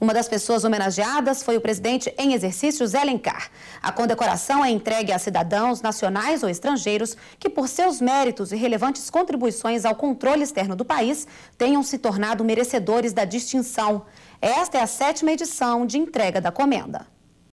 Uma das pessoas homenageadas foi o presidente em exercício Zé Lencar. A condecoração é entregue a cidadãos nacionais ou estrangeiros que, por seus méritos e relevantes contribuições ao controle externo do país, tenham se tornado merecedores da distinção. Esta é a sétima edição de entrega da comenda.